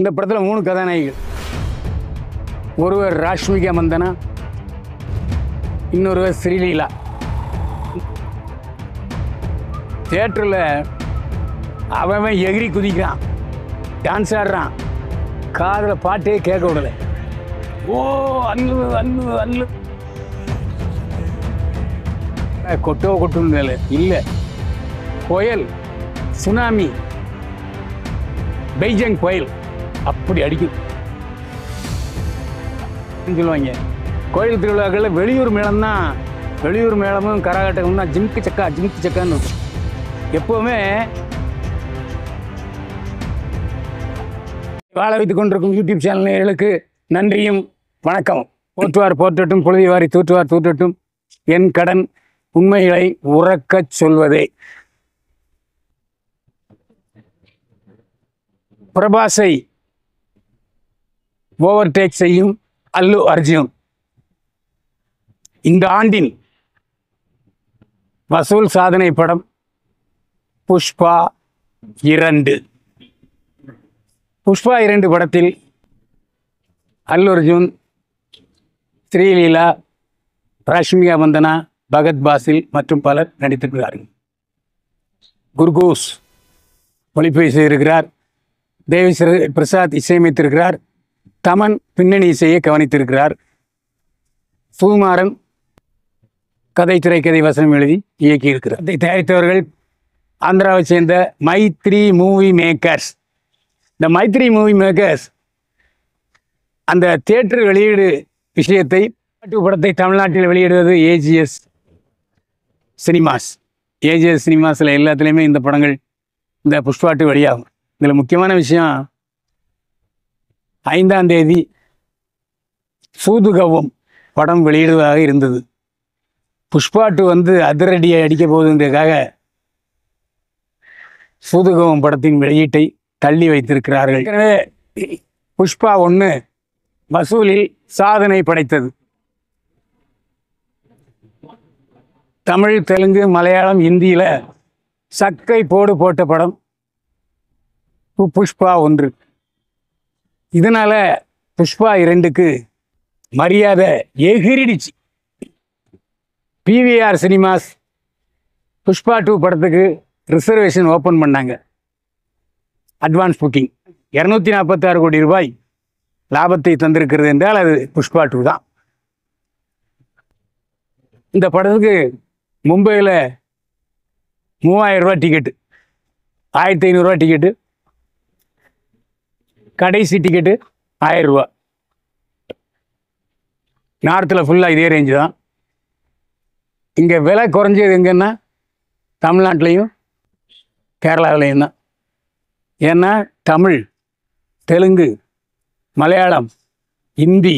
இந்த படத்தில் மூணு கதாநாயகிகள் ஒருவர் ராஷ்மிகா மந்தனா இன்னொருவர் ஸ்ரீலீலா தேட்டரில் அவன் எகிரி குதிக்கிறான் டான்ஸ் ஆடுறான் காதில் பாட்டே கேட்க விடல ஓ அல்லு அல்லு அல்லு கொட்டோ கொட்டும் இல்லை புயல் சுனாமி பெய்ஜங் புயல் அப்படி அடிக்கும் சொல்லுவாங்க கோயில் திருவிழாக்களில் வெளியூர் மேளம் தான் வெளியூர் மேளமும் கரகாட்டமும் தான் ஜிம்க்கு சக்கா ஜிம்க்கு சக்கான்னு எப்பவுமே எப்போவுமே வாழ வைத்துக் கொண்டிருக்கும் யூடியூப் சேனல்களுக்கு நன்றியும் வணக்கம் போற்றுவார் போற்றட்டும் புழுதிவாரி தூற்றுவார் தூற்றட்டும் என் கடன் உண்மைகளை உறக்கச் சொல்வதே பிரபாசை ஓவர்டேக் செய்யும் அல்லு அர்ஜுன் இந்த ஆண்டின் வசூல் சாதனை படம் புஷ்பா இரண்டு புஷ்பா இரண்டு படத்தில் அல்லு அர்ஜுன் ஸ்ரீலீலா ராஷ்மிகா வந்தனா பகத் பாசில் மற்றும் பலர் நடித்திருக்கிறார்கள் குர்கூஸ் ஒளிபேசி செய்திருக்கிறார் தேவி பிரசாத் இசையமைத்திருக்கிறார் தமன் பின்னணி இசையை கவனித்திருக்கிறார் சுகுமாரன் கதை திரைக்கதை வசனம் எழுதி இயக்கியிருக்கிறார் இதை தயாரித்தவர்கள் ஆந்திராவை சேர்ந்த மைத்ரி மூவி மேக்கர்ஸ் இந்த மைத்ரி மூவி மேக்கர்ஸ் அந்த தேட்டர் வெளியீடு விஷயத்தை பாட்டு படத்தை தமிழ்நாட்டில் வெளியிடுவது ஏஜிஎஸ் சினிமாஸ் ஏஜிஎஸ் சினிமாஸில் எல்லாத்துலேயுமே இந்த படங்கள் இந்த புஷ்பாட்டு வெளியாகும் இதில் முக்கியமான விஷயம் ஐந்தாம் தேதி சூதுகவும் படம் வெளியிடுவதாக இருந்தது புஷ்பாட்டு வந்து அதிரடியை அடிக்க போகுதுன்றதுக்காக சூதுகவும் படத்தின் வெளியீட்டை தள்ளி வைத்திருக்கிறார்கள் எனவே புஷ்பா ஒன்று வசூலில் சாதனை படைத்தது தமிழ் தெலுங்கு மலையாளம் இந்தியில் சக்கை போடு போட்ட படம் புஷ்பா ஒன்று இதனால் புஷ்பா இரண்டுக்கு மரியாதை எகிரிடிச்சு பிவிஆர் சினிமாஸ் புஷ்பா டூ படத்துக்கு ரிசர்வேஷன் ஓப்பன் பண்ணாங்க அட்வான்ஸ் புக்கிங் இரநூத்தி நாற்பத்தாறு கோடி ரூபாய் லாபத்தை தந்திருக்கிறது என்றால் அது புஷ்பா டூ தான் இந்த படத்துக்கு மும்பையில் மூவாயிரம் ரூபா டிக்கெட்டு ஆயிரத்தி ஐநூறுரூவா டிக்கெட்டு கடைசி டிக்கெட்டு ரூபா நார்த்தில் ஃபுல்லாக இதே ரேஞ்சு தான் இங்கே விலை குறைஞ்சது எங்கன்னா தமிழ்நாட்டிலையும் கேரளாவிலையும் தான் ஏன்னா தமிழ் தெலுங்கு மலையாளம் ஹிந்தி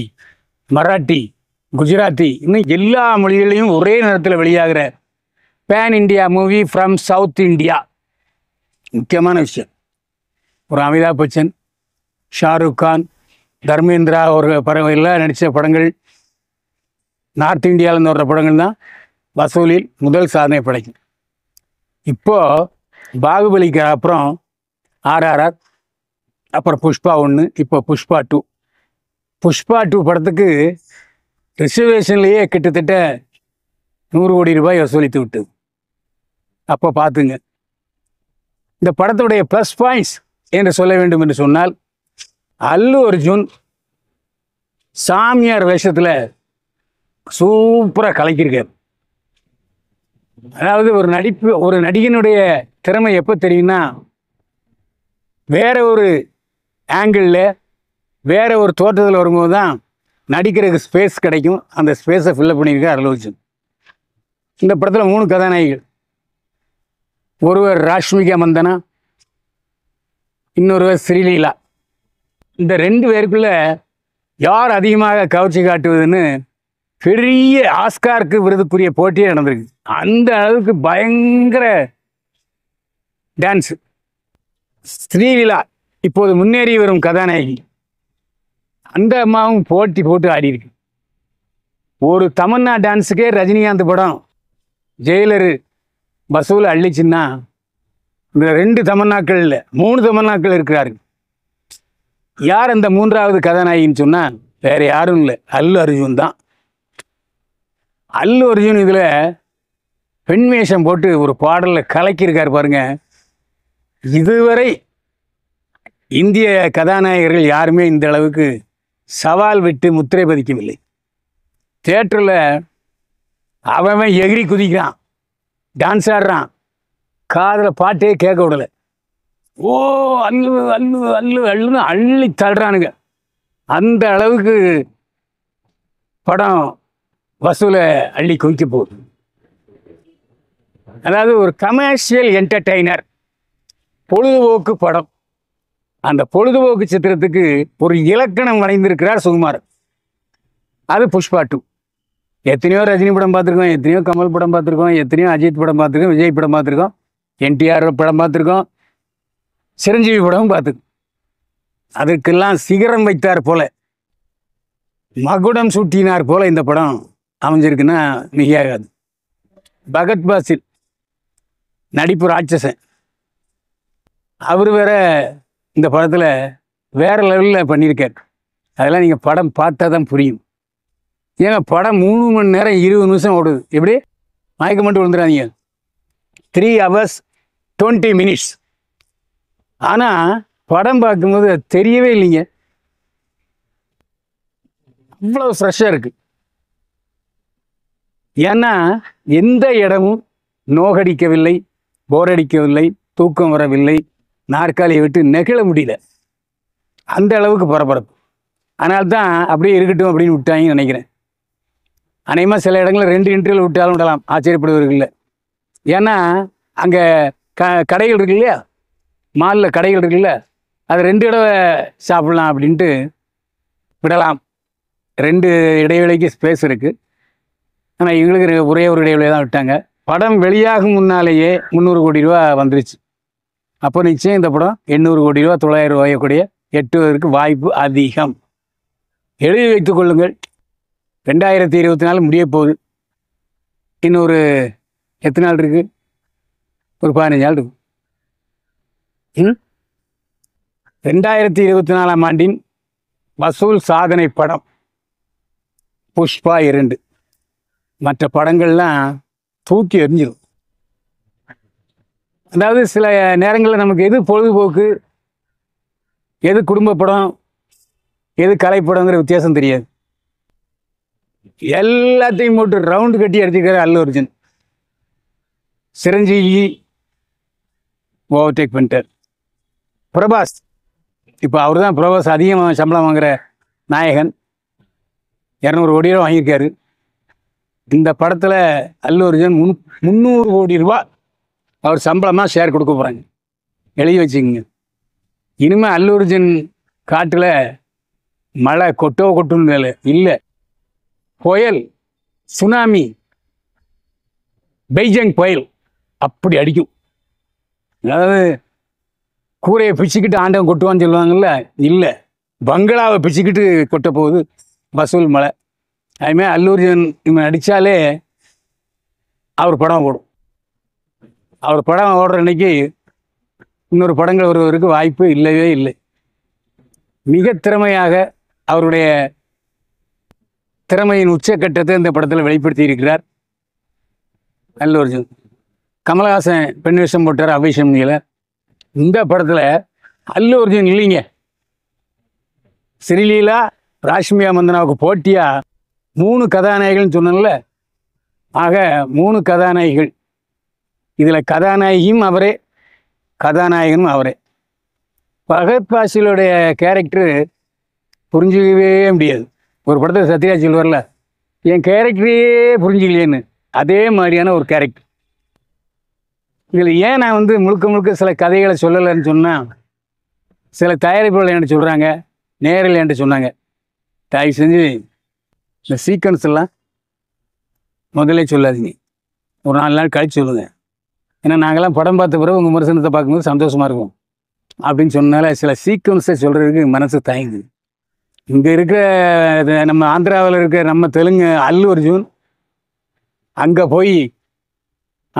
மராட்டி குஜராத்தி இன்னும் எல்லா மொழிகளையும் ஒரே நேரத்தில் வெளியாகிற pan India movie from south India முக்கியமான விஷயம் ஒரு அமிதாப் பச்சன் ஷாருக் கான் தர்மேந்திரா அவர்கள் படம் எல்லாம் நடித்த படங்கள் நார்த் இந்தியாவிலேருந்து வர்ற படங்கள் தான் வசூலில் முதல் சாதனை படைக்கும் இப்போது பாகுபலிக்கு அப்புறம் ஆர்ஆர்ஆர் அப்புறம் புஷ்பா ஒன்று இப்போ புஷ்பா டூ புஷ்பா டூ படத்துக்கு ரிசர்வேஷன்லேயே கிட்டத்தட்ட நூறு கோடி ரூபாய் வசூலித்து விட்டது அப்போ பார்த்துங்க இந்த படத்துடைய ப்ளஸ் பாயிண்ட்ஸ் என்று சொல்ல வேண்டும் என்று சொன்னால் அல்லு அர்ஜுன் சாமியார் வேஷத்தில் சூப்பராக கலக்கியிருக்கார் அதாவது ஒரு நடிப்பு ஒரு நடிகனுடைய திறமை எப்போ தெரியும்னா வேற ஒரு ஆங்கிளில் வேற ஒரு தோற்றத்தில் வரும்போது தான் நடிக்கிறதுக்கு ஸ்பேஸ் கிடைக்கும் அந்த ஸ்பேஸை ஃபில்லப் பண்ணியிருக்கார் அர்ஜுன் இந்த படத்தில் மூணு கதாநாயகிகள் ஒருவர் ராஷ்மிகா மந்தனா இன்னொருவர் ஸ்ரீலீலா இந்த ரெண்டு பேருக்குள்ள யார் அதிகமாக கவர்ச்சி காட்டுவதுன்னு பெரிய ஆஸ்காருக்கு விருதுக்குரிய போட்டியே நடந்திருக்கு அந்த அளவுக்கு பயங்கர டான்ஸு ஸ்ரீலீலா இப்போது முன்னேறி வரும் கதாநாயகி அந்த அம்மாவும் போட்டி போட்டு ஆடியிருக்கு ஒரு தமன்னா டான்ஸுக்கே ரஜினிகாந்த் படம் ஜெயிலரு வசூல் அள்ளிச்சுன்னா இந்த ரெண்டு தமன்னாக்கள் இல்லை மூணு தமன்னாக்கள் இருக்கிறாரு யார் அந்த மூன்றாவது கதாநாயகின்னு சொன்னால் வேறு யாரும் இல்லை அல்லு அர்ஜுன் தான் அல்லு அர்ஜுன் இதில் பெண்மேஷம் போட்டு ஒரு பாடலில் கலக்கியிருக்கார் பாருங்க இதுவரை இந்திய கதாநாயகர்கள் யாருமே இந்த அளவுக்கு சவால் விட்டு முத்திரை பதிக்கவில்லை தேட்டரில் அவன் எகிரி குதிக்கிறான் டான்ஸ் ஆடுறான் காதில் பாட்டே கேட்க விடலை ஓ அல்லு அல்லு அல்லு அல்லுன்னு அள்ளி தள்ளுறானுங்க அந்த அளவுக்கு படம் வசூலை அள்ளி குவிக்க போகுது அதாவது ஒரு கமர்ஷியல் என்டர்டெய்னர் பொழுதுபோக்கு படம் அந்த பொழுதுபோக்கு சித்திரத்துக்கு ஒரு இலக்கணம் வரைந்திருக்கிறார் சுகுமார் அது புஷ்பா டூ எத்தனையோ ரஜினி படம் பார்த்துருக்கோம் எத்தனையோ கமல் படம் பார்த்துருக்கோம் எத்தனையோ அஜித் படம் பார்த்துருக்கோம் விஜய் படம் பார்த்துருக்கோம் என்டிஆர் படம் பார்த்துருக்கோம் சிரஞ்சீவி படமும் பார்த்து அதற்கெல்லாம் சிகரம் வைத்தார் போல மகுடம் சூட்டினார் போல இந்த படம் அமைஞ்சிருக்குன்னா மிகையாகாது பகத் பாசில் நடிப்பு ராட்சசன் அவர் வேற இந்த படத்தில் வேறு லெவலில் பண்ணியிருக்கார் அதெல்லாம் நீங்கள் படம் பார்த்தா தான் புரியும் ஏங்க படம் மூணு மணி நேரம் இருபது நிமிஷம் ஓடுது எப்படி மயக்கம் மட்டும் விழுந்துடாதீங்க த்ரீ ஹவர்ஸ் டுவெண்ட்டி மினிட்ஸ் ஆனால் படம் பார்க்கும்போது தெரியவே இல்லைங்க அவ்வளோ ஃப்ரெஷ்ஷாக இருக்கு ஏன்னா எந்த இடமும் நோகடிக்கவில்லை போரடிக்கவில்லை தூக்கம் வரவில்லை நாற்காலியை விட்டு நெகிழ முடியல அந்த அளவுக்கு பரபரப்பு தான் அப்படியே இருக்கட்டும் அப்படின்னு விட்டாங்கன்னு நினைக்கிறேன் அநேகமாக சில இடங்களில் ரெண்டு இன்ட்ரியல் விட்டாலும் விடலாம் ஆச்சரியப்படுவர்கள் இல்லை ஏன்னா அங்கே க கடைகள் இருக்கு இல்லையா மாலில் கடைகள் இருக்குல்ல அது ரெண்டு தடவை சாப்பிட்லாம் அப்படின்ட்டு விடலாம் ரெண்டு இடைவெளிக்கு ஸ்பேஸ் இருக்குது ஆனால் எங்களுக்கு ஒரே ஒரு இடைவெளியை தான் விட்டாங்க படம் வெளியாகும் முன்னாலேயே முந்நூறு கோடி ரூபா வந்துருச்சு அப்போ நிச்சயம் இந்த படம் எண்ணூறு கோடி ரூபா தொள்ளாயிரம் கூடிய எட்டுவதற்கு வாய்ப்பு அதிகம் எழுதி வைத்துக் கொள்ளுங்கள் ரெண்டாயிரத்தி இருபத்தி நாலு முடிய போகுது இன்னொரு எத்தனை நாள் இருக்குது ஒரு பதினஞ்சு நாள் இருக்குது ரெண்டாயிரத்தி இருபத்தி நாலாம் ஆண்டின் வசூல் சாதனை படம் புஷ்பா இரண்டு மற்ற படங்கள்லாம் தூக்கி எறிஞ்சிடும் அதாவது சில நேரங்களில் நமக்கு எது பொழுதுபோக்கு எது குடும்ப படம் எது கலைப்படங்கிற வித்தியாசம் தெரியாது எல்லாத்தையும் போட்டு ரவுண்டு கட்டி எடுத்துக்கிறார் அல்லு அர்ஜுன் சிரஞ்சீவி ஓவர்டேக் பண்ணிட்டார் பிரபாஸ் இப்போ அவர் தான் பிரபாஸ் அதிகமாக சம்பளம் வாங்குகிற நாயகன் இரநூறு கோடி ரூபா வாங்கியிருக்காரு இந்த படத்தில் அல்லு அர்ஜுன் முன் முந்நூறு கோடி ரூபா அவர் சம்பளமாக ஷேர் கொடுக்க போகிறாங்க எழுதி வச்சுக்கோங்க இனிமேல் அல்லு அர்ஜுன் காட்டில் மழை கொட்டோ கொட்டுன்னு இல்லை இல்லை புயல் சுனாமி பெய்ஜிங் புயல் அப்படி அடிக்கும் அதாவது கூரையை பிச்சுக்கிட்டு ஆண்டவன் கொட்டுவான்னு சொல்லுவாங்கல்ல இல்லை பங்களாவை பிச்சுக்கிட்டு கொட்ட போகுது வசூல் மலை அதுமாரி அல்லூர்ஜன் இவன் நடித்தாலே அவர் படம் ஓடும் அவர் படம் ஓடுற அன்னைக்கு இன்னொரு படங்கள் வருவதற்கு வாய்ப்பு இல்லவே இல்லை மிக திறமையாக அவருடைய திறமையின் உச்சக்கட்டத்தை இந்த படத்தில் வெளிப்படுத்தி இருக்கிறார் அல்லூர்ஜன் கமலஹாசன் பெண் வேஷம் போட்டார் அபிஷம் நீலர் இந்த படத்தில் அல்லு அர்ஜுன் இல்லைங்க ஸ்ரீலீலா ராஷ்மியா மந்தனாவுக்கு போட்டியாக மூணு கதாநாயகள்னு சொன்னல ஆக மூணு கதாநாயகிகள் இதில் கதாநாயகியும் அவரே கதாநாயகனும் அவரே பகத் பாசிலுடைய கேரக்டரு புரிஞ்சிக்கவே முடியாது ஒரு படத்தில் சத்யராஜ் வரல என் கேரக்டரே புரிஞ்சிக்கலையேன்னு அதே மாதிரியான ஒரு கேரக்டர் இதில் ஏன் நான் வந்து முழுக்க முழுக்க சில கதைகளை சொல்லலைன்னு சொன்னால் சில தயாரிப்புகள் என்கிட்ட சொல்கிறாங்க நேரில் என்று சொன்னாங்க தயவு செஞ்சு இந்த சீக்வன்ஸ் எல்லாம் முதலே சொல்லாதீங்க ஒரு நாலு நாள் கழிச்சு சொல்லுங்கள் ஏன்னா நாங்கள்லாம் படம் பார்த்த பிறகு உங்கள் விமர்சனத்தை பார்க்கும்போது சந்தோஷமாக இருக்கும் அப்படின்னு சொன்னால சில சீக்வன்ஸை சொல்கிறதுக்கு மனசு தயங்குது இங்கே இருக்கிற நம்ம ஆந்திராவில் இருக்கிற நம்ம தெலுங்கு அல்லு அர்ஜுன் அங்கே போய்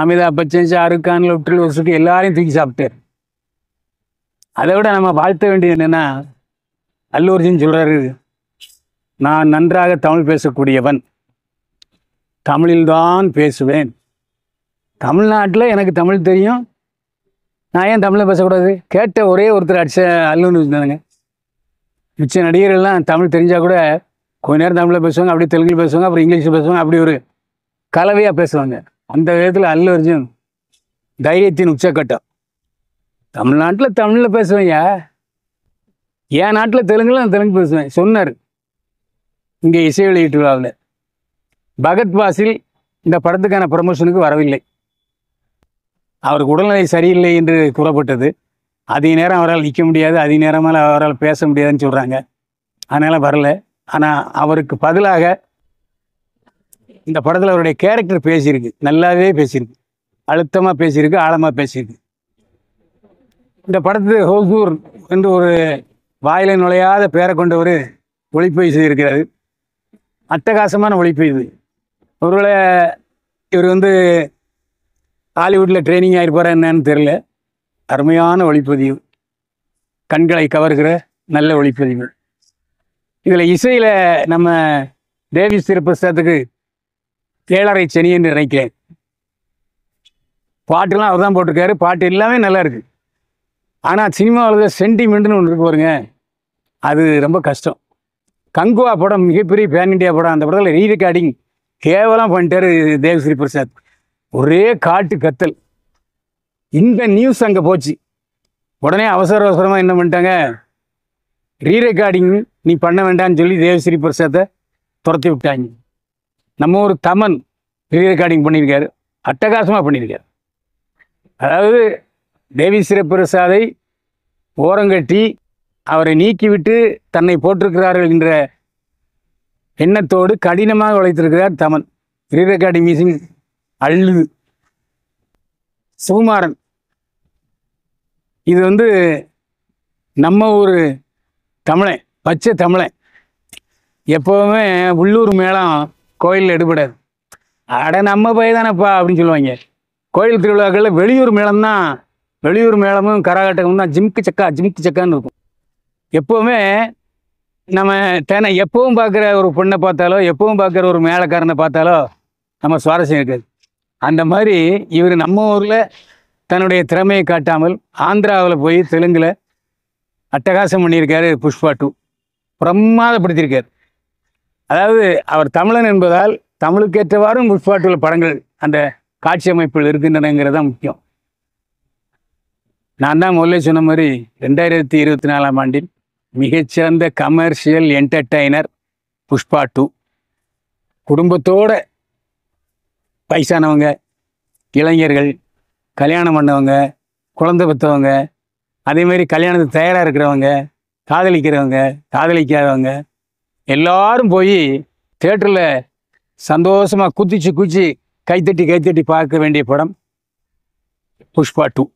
அமிதாப் பச்சன் ஷாருக் கான் லுட்டில் எல்லாரையும் தூக்கி சாப்பிட்டார் அதை விட நம்ம வாழ்த்த வேண்டியது என்னென்னா அல்லூர்ஜின் சொல்கிறாரு நான் நன்றாக தமிழ் பேசக்கூடியவன் தமிழில்தான் பேசுவேன் தமிழ்நாட்டில் எனக்கு தமிழ் தெரியும் நான் ஏன் தமிழில் பேசக்கூடாது கேட்ட ஒரே ஒருத்தர் அடிச்ச அல்லுன்னு வச்சுருந்தாங்க மிச்ச நடிகர்கள்லாம் தமிழ் தெரிஞ்சால் கூட கொஞ்ச நேரம் தமிழில் பேசுவாங்க அப்படியே தெலுங்கில் பேசுவாங்க அப்புறம் இங்கிலீஷில் பேசுவாங்க அப்படி ஒரு கலவையாக பேசுவாங்க அந்த விதத்தில் அல்லு அர்ஜுன் தைரியத்தின் உச்சக்கட்டம் தமிழ்நாட்டில் தமிழில் பேசுவேங்க என் நாட்டில் தெலுங்குல நான் தெலுங்கு பேசுவேன் சொன்னார் இங்கே இசை வெளியீட்டு விழாவில் பகத் பாசில் இந்த படத்துக்கான ப்ரமோஷனுக்கு வரவில்லை அவருக்கு உடல்நிலை சரியில்லை என்று கூறப்பட்டது அதிக நேரம் அவரால் நிற்க முடியாது அதிக நேரமால் அவரால் பேச முடியாதுன்னு சொல்கிறாங்க அதனால் வரல ஆனால் அவருக்கு பதிலாக இந்த படத்தில் அவருடைய கேரக்டர் பேசியிருக்கு நல்லாவே பேசியிருக்கு அழுத்தமாக பேசியிருக்கு ஆழமாக பேசியிருக்கு இந்த படத்து ஹோசூர் என்று ஒரு வாயில நுழையாத பேரை கொண்ட ஒரு ஒளிப்பை செய்திருக்கிறாரு அட்டகாசமான ஒளிப்பை இது ஒருவேளை இவர் வந்து ஹாலிவுட்டில் ட்ரைனிங் ஆகிருப்பார் என்னன்னு தெரியல அருமையான ஒளிப்பதிவு கண்களை கவர்கிற நல்ல ஒளிப்பதிவு இதில் இசையில் நம்ம தேவி சிறப்பு சேத்துக்கு தேளரை சனி என்று நினைக்கிறேன் பாட்டுலாம் அவர் தான் போட்டிருக்காரு பாட்டு எல்லாமே நல்லா இருக்கு ஆனால் சினிமாவில் சென்டிமெண்ட்னு ஒன்று இருக்கு பாருங்க அது ரொம்ப கஷ்டம் கங்குவா படம் மிகப்பெரிய பேன் இண்டியா படம் அந்த படத்தில் ரீ ரெக்கார்டிங் கேவலம் பண்ணிட்டாரு தேவஸ்ரீ பிரசாத் ஒரே காட்டு கத்தல் இந்த நியூஸ் அங்கே போச்சு உடனே அவசர அவசரமாக என்ன பண்ணிட்டாங்க ரீ ரெக்கார்டிங் நீ பண்ண வேண்டாம்னு சொல்லி தேவஸ்ரீ பிரசாத்தை துரத்தி விட்டாங்க நம்ம ஒரு தமன் ரீ ரெக்கார்டிங் பண்ணியிருக்காரு அட்டகாசமாக பண்ணியிருக்கார் அதாவது தேவி சிறப்பிரசாதை ஓரங்கட்டி அவரை நீக்கிவிட்டு தன்னை போட்டிருக்கிறார்கள் என்ற எண்ணத்தோடு கடினமாக உழைத்திருக்கிறார் தமன் ரீ ரெக்கார்டிங் மியூசிங் அழுது சுகுமாரன் இது வந்து நம்ம ஊர் தமிழன் பச்சை தமிழன் எப்போவுமே உள்ளூர் மேளம் கோயிலில் எடுபடாது அட நம்ம போய் தானேப்பா அப்படின்னு சொல்லுவாங்க கோயில் திருவிழாக்களில் வெளியூர் மேளம் தான் வெளியூர் மேளமும் கரகாட்டகமும் தான் ஜிம்க்கு சக்கா ஜிம்க்கு சக்கான்னு இருக்கும் எப்போவுமே நம்ம தேனை எப்பவும் பார்க்குற ஒரு பொண்ணை பார்த்தாலோ எப்பவும் பார்க்குற ஒரு மேளக்காரனை பார்த்தாலோ நம்ம சுவாரஸ்யம் இருக்காது அந்த மாதிரி இவர் நம்ம ஊரில் தன்னுடைய திறமையை காட்டாமல் ஆந்திராவில் போய் தெலுங்கில் அட்டகாசம் பண்ணியிருக்காரு புஷ்பா டூ பிரமாதப்படுத்தியிருக்காரு அதாவது அவர் தமிழன் என்பதால் தமிழுக்கேற்றவாறு முற்பாட்டுள்ள படங்கள் அந்த காட்சி அமைப்பில் இருக்கின்றனங்கிறது தான் முக்கியம் நான் தான் முதல்ல சொன்ன மாதிரி ரெண்டாயிரத்தி இருபத்தி நாலாம் ஆண்டில் மிகச்சிறந்த கமர்ஷியல் என்டர்டைனர் புஷ்பா டூ குடும்பத்தோட வயசானவங்க இளைஞர்கள் கல்யாணம் பண்ணவங்க குழந்தை பெற்றவங்க அதேமாரி கல்யாணத்துக்கு தயாராக இருக்கிறவங்க காதலிக்கிறவங்க காதலிக்காதவங்க எல்லாரும் போய் தேட்டரில் சந்தோஷமாக குதிச்சு குதிச்சு கைத்தட்டி கைத்தட்டி பார்க்க வேண்டிய படம் புஷ்பா டூ